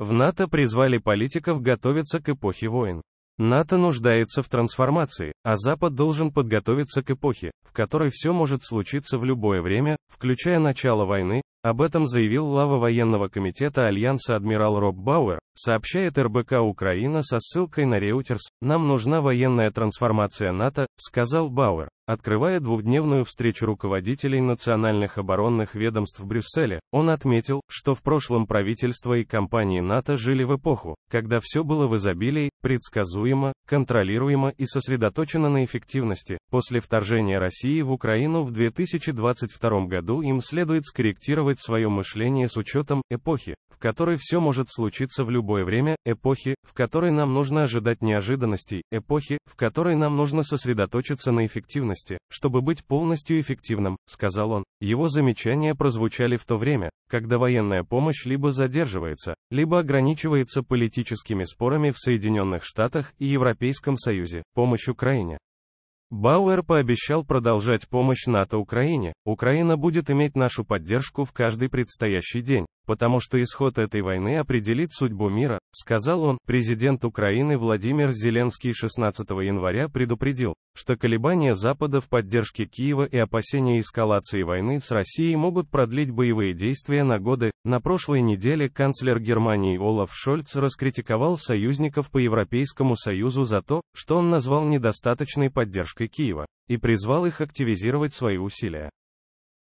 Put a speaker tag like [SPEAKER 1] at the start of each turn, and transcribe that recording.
[SPEAKER 1] В НАТО призвали политиков готовиться к эпохе войн. НАТО нуждается в трансформации, а Запад должен подготовиться к эпохе, в которой все может случиться в любое время, включая начало войны, об этом заявил глава военного комитета Альянса адмирал Роб Бауэр, сообщает РБК Украина со ссылкой на Reuters, нам нужна военная трансформация НАТО, сказал Бауэр, открывая двухдневную встречу руководителей национальных оборонных ведомств в Брюсселе. Он отметил, что в прошлом правительство и компании НАТО жили в эпоху, когда все было в изобилии, предсказуемо, контролируемо и сосредоточено на эффективности. После вторжения России в Украину в 2022 году им следует скорректировать свое мышление с учетом эпохи, в которой все может случиться в любое время, эпохи, в которой нам нужно ожидать неожиданностей, эпохи, в которой нам нужно сосредоточиться сосредоточиться на эффективности, чтобы быть полностью эффективным, сказал он. Его замечания прозвучали в то время, когда военная помощь либо задерживается, либо ограничивается политическими спорами в Соединенных Штатах и Европейском Союзе. Помощь Украине Бауэр пообещал продолжать помощь НАТО Украине. Украина будет иметь нашу поддержку в каждый предстоящий день, потому что исход этой войны определит судьбу мира, сказал он. Президент Украины Владимир Зеленский 16 января предупредил, что колебания Запада в поддержке Киева и опасения эскалации войны с Россией могут продлить боевые действия на годы. На прошлой неделе канцлер Германии Олаф Шольц раскритиковал союзников по Европейскому Союзу за то, что он назвал недостаточной поддержкой поддержкой Киева, и призвал их активизировать свои усилия.